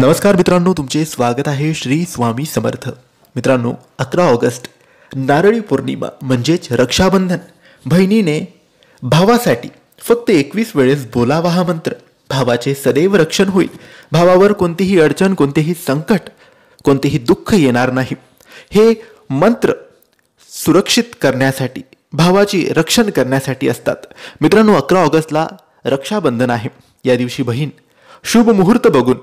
नमस्कार मित्रांनो तुमचे स्वागत आहे श्री स्वामी समर्थ मित्रांनो अकरा ऑगस्ट नारळी पौर्णिमा म्हणजेच रक्षाबंधन बहिणीने भावासाठी फक्त एकवीस वेळेस बोलावा हा मंत्र भावाचे सदैव रक्षण होईल भावावर कोणतीही अडचण कोणतेही संकट कोणतेही दुःख येणार नाही हे मंत्र सुरक्षित करण्यासाठी भावाची रक्षण करण्यासाठी असतात मित्रांनो अकरा ऑगस्टला रक्षाबंधन आहे या दिवशी बहीण शुभ मुहूर्त बघून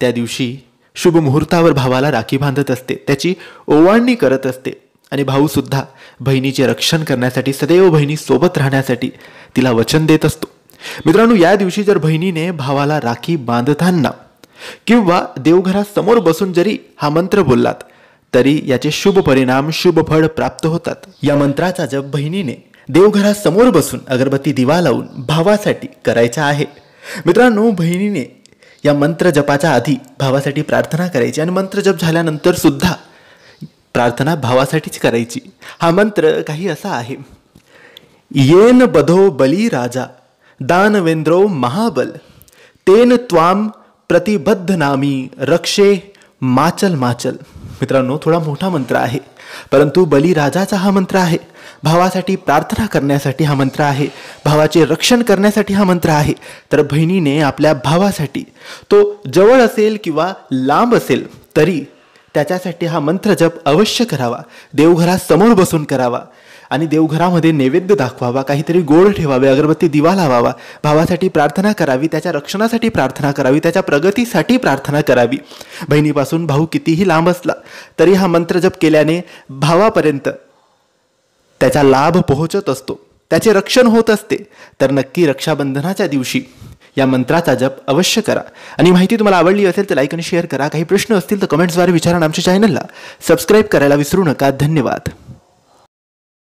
त्या दिवशी शुभ मुहूर्तावर भावाला राखी बांधत असते त्याची ओवाळणी करत असते आणि भाऊसुद्धा बहिणीचे रक्षण करण्यासाठी सदैव बहिणी सोबत राहण्यासाठी तिला वचन देत असतो मित्रांनो या दिवशी जर बहिणीने भावाला राखी बांधताना किंवा देवघरासमोर बसून जरी हा मंत्र बोललात तरी याचे शुभ परिणाम शुभ फळ प्राप्त होतात या मंत्राचा जप बहिणीने देवघरासमोर बसून अगरबत्ती दिवा लावून भावासाठी करायचा आहे मित्रांनो बहिणीने या मंत्र जपाच्या आधी भावासाठी प्रार्थना करायची आणि मंत्र जप झाल्यानंतर सुद्धा प्रार्थना भावासाठीच करायची हा मंत्र काही असा आहे येन बधो बली राजा दानवेंद्रो महाबल तेन त्वाम प्रतिबद्ध नामी रक्षे माचल माचल मित्रांनो थोडा मोठा मंत्र आहे परंतु बलिराजाचा हा मंत्र आहे भावासाठी प्रार्थना करण्यासाठी हा मंत्र आहे भावाचे रक्षण करण्यासाठी हा मंत्र आहे तर बहिणीने आपल्या भावासाठी तो जवळ असेल किंवा लांब असेल तरी त्याच्यासाठी हा मंत्र जप अवश्य करावा देवघरासमोर बसून करावा आणि देवघरामध्ये नैवेद्य दाखवावा काहीतरी गोड ठेवावे अगरबत्ती दिवा लावावा भावासाठी प्रार्थना करावी त्याच्या रक्षणासाठी प्रार्थना करावी त्याच्या प्रगतीसाठी प्रार्थना करावी बहिणीपासून भाऊ कितीही लांब असला तरी हा मंत्र जप केल्याने भावापर्यंत त्याचा लाभ पोहोचत असतो त्याचे रक्षण होत असते तर नक्की रक्षाबंधनाच्या दिवशी या मंत्राचा जप अवश्य करा आणि माहिती तुम्हाला आवडली असेल तर लाईक आणि शेअर करा काही प्रश्न असतील तर कमेंट्सद्वारे विचारा आमच्या चॅनलला सबस्क्राईब करायला विसरू नका धन्यवाद